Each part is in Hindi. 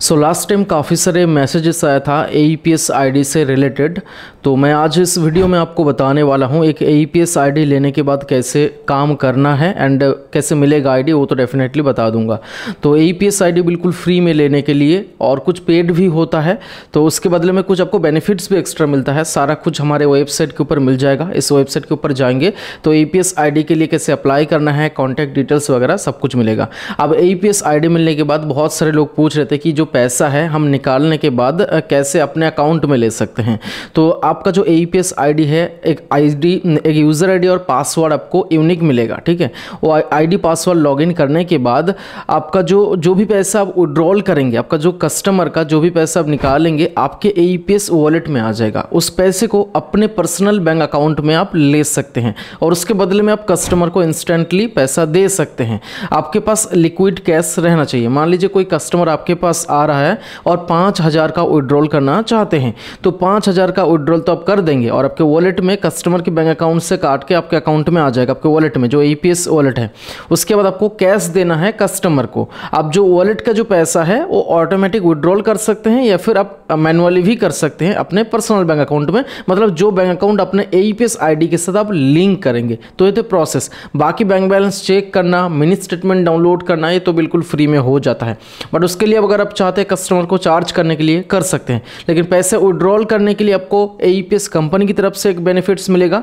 सो लास्ट टाइम काफ़ी सारे मैसेजेस आया था ए आईडी e से रिलेटेड तो मैं आज इस वीडियो में आपको बताने वाला हूं एक ए आईडी e लेने के बाद कैसे काम करना है एंड कैसे मिलेगा आईडी वो तो डेफिनेटली बता दूंगा तो ए आईडी e बिल्कुल फ्री में लेने के लिए और कुछ पेड भी होता है तो उसके बदले में कुछ आपको बेनिफिट्स भी एक्स्ट्रा मिलता है सारा कुछ हमारे वेबसाइट के ऊपर मिल जाएगा इस वेबसाइट के ऊपर जाएंगे तो ए पी के लिए कैसे अप्लाई करना है कॉन्टैक्ट डिटेल्स वगैरह सब कुछ मिलेगा अब ए पी मिलने के बाद बहुत सारे लोग पूछ रहे थे कि जो पैसा है हम निकालने के बाद कैसे अपने अकाउंट में ले सकते हैं तो आपका जो ए पी आईडी है एक आईडी एक यूज़र आईडी और पासवर्ड आपको यूनिक मिलेगा ठीक है वो आईडी पासवर्ड लॉगिन करने के बाद आपका जो जो भी पैसा आप विड्रॉल करेंगे आपका जो कस्टमर का जो भी पैसा आप निकालेंगे आपके ए वॉलेट में आ जाएगा उस पैसे को अपने पर्सनल बैंक अकाउंट में आप ले सकते हैं और उसके बदले में आप कस्टमर को इंस्टेंटली पैसा दे सकते हैं आपके पास लिक्विड कैश रहना चाहिए मान लीजिए कोई कस्टमर आपके पास आ रहा है और पाँच हज़ार का विड्रॉल करना चाहते हैं तो पाँच हज़ार का विड्रॉल तो आप कर देंगे और आपके वॉलेट में कस्टमर के बैंक अकाउंट से काट के आपके अकाउंट में आ जाएगा आपके वॉलेट में जो ई पी वॉलेट है उसके बाद आपको कैश देना है कस्टमर को आप जो वॉलेट का जो पैसा है वो ऑटोमेटिक विड्रॉल कर सकते हैं या फिर आप मैनुअली भी कर सकते हैं अपने पर्सनल बैंक अकाउंट में मतलब जो बैंक अकाउंट अपने ई आईडी के साथ आप लिंक करेंगे तो ये तो प्रोसेस बाकी बैंक बैलेंस चेक करना मिनी स्टेटमेंट डाउनलोड करना ये तो बिल्कुल फ्री में हो जाता है बट उसके लिए अगर आप चाहते हैं कस्टमर को चार्ज करने के लिए कर सकते हैं लेकिन पैसे विड्रॉल करने के लिए आपको ए कंपनी की तरफ से एक बेनिफिट्स मिलेगा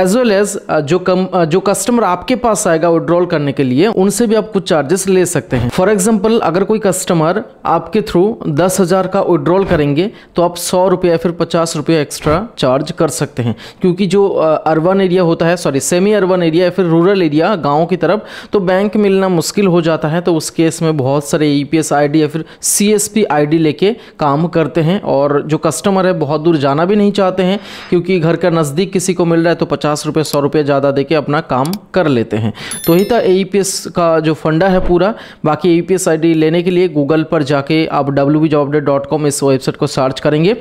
एज वेल एज जो कम uh, जो कस्टमर आपके पास आएगा विड्रॉल करने के लिए उनसे भी आप कुछ चार्जेस ले सकते हैं फॉर एग्जाम्पल अगर कोई कस्टमर आपके थ्रू दस हज़ार का विड्रॉल करेंगे तो आप सौ रुपया फिर पचास रुपया एक्स्ट्रा चार्ज कर सकते हैं क्योंकि जो अर्बन uh, एरिया होता है सॉरी सेमी अर्बन एरिया या फिर रूरल एरिया गाँव की तरफ तो बैंक मिलना मुश्किल हो जाता है तो उस केस में बहुत सारे ई पी या फिर C S P I D लेके काम करते हैं और जो कस्टमर है बहुत दूर जाना भी नहीं चाहते हैं क्योंकि घर का नज़दीक किसी को मिल रहा है तो पचास रुपये सौ रुपये ज़्यादा दे के अपना काम कर लेते हैं तो ही था ए e का जो फंडा है पूरा बाकी ए पी e लेने के लिए गूगल पर जाके आप डब्ल्यू इस वेबसाइट को सर्च करेंगे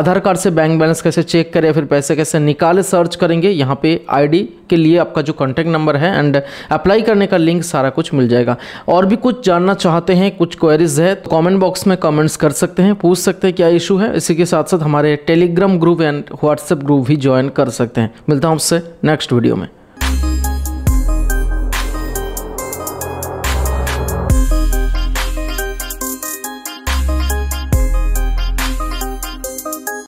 आधार कार्ड से बैंक बैलेंस कैसे चेक करें फिर पैसे कैसे निकाले सर्च करेंगे यहाँ पे आईडी के लिए आपका जो कॉन्टैक्ट नंबर है एंड अप्लाई करने का लिंक सारा कुछ मिल जाएगा और भी कुछ जानना चाहते हैं कुछ क्वेरीज है तो कॉमेंट बॉक्स में कमेंट्स कर सकते हैं पूछ सकते हैं क्या इशू है इसी के साथ साथ हमारे Telegram group and WhatsApp group भी ज्वाइन कर सकते हैं मिलता हूँ आपसे नेक्स्ट वीडियो में